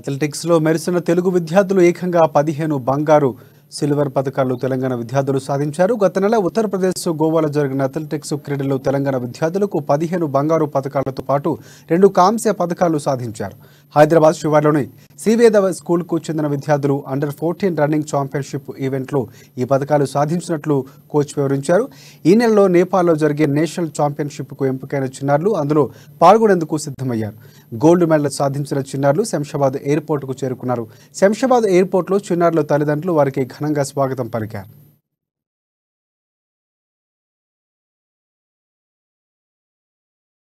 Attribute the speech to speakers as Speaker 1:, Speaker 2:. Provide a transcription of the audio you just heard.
Speaker 1: అథ్లెటిక్స్లో మెరిసిన తెలుగు విద్యార్థులు ఏకంగా పదిహేను బంగారు సిల్వర్ పథకాలు తెలంగాణ విద్యార్థులు సాధించారు గత నెల ఉత్తరప్రదేశ్ గోవాలో జరిగిన అథ్లెటిక్స్ క్రీడల్లో తెలంగాణ విద్యార్థులకు పదిహేను బంగారు పథకాలతో పాటు రెండు కాంస్య పథకాలు సాధించారు హైదరాబాద్ శివార్లోని సివేద స్కూల్కు చెందిన విద్యార్థులు అండర్ ఫోర్టీన్ రన్నింగ్ ఛాంపియన్షిప్ ఈవెంట్లో ఈ పథకాలు సాధించినట్లు కోచ్ వివరించారు ఈ నెలలో నేపాల్లో జరిగే నేషనల్ ఛాంపియన్షిప్కు ఎంపికైన చిన్నారులు అందులో పాల్గొనేందుకు సిద్ధమయ్యారు గోల్డ్ మెడల్ సాధించిన చిన్నారులు శంషాబాద్ ఎయిర్పోర్టుకు చేరుకున్నారు శంషాబాద్ ఎయిర్పోర్ట్లో చిన్నారుల తల్లిదండ్రులు వారికి ఘనంగా స్వాగతం పలికారు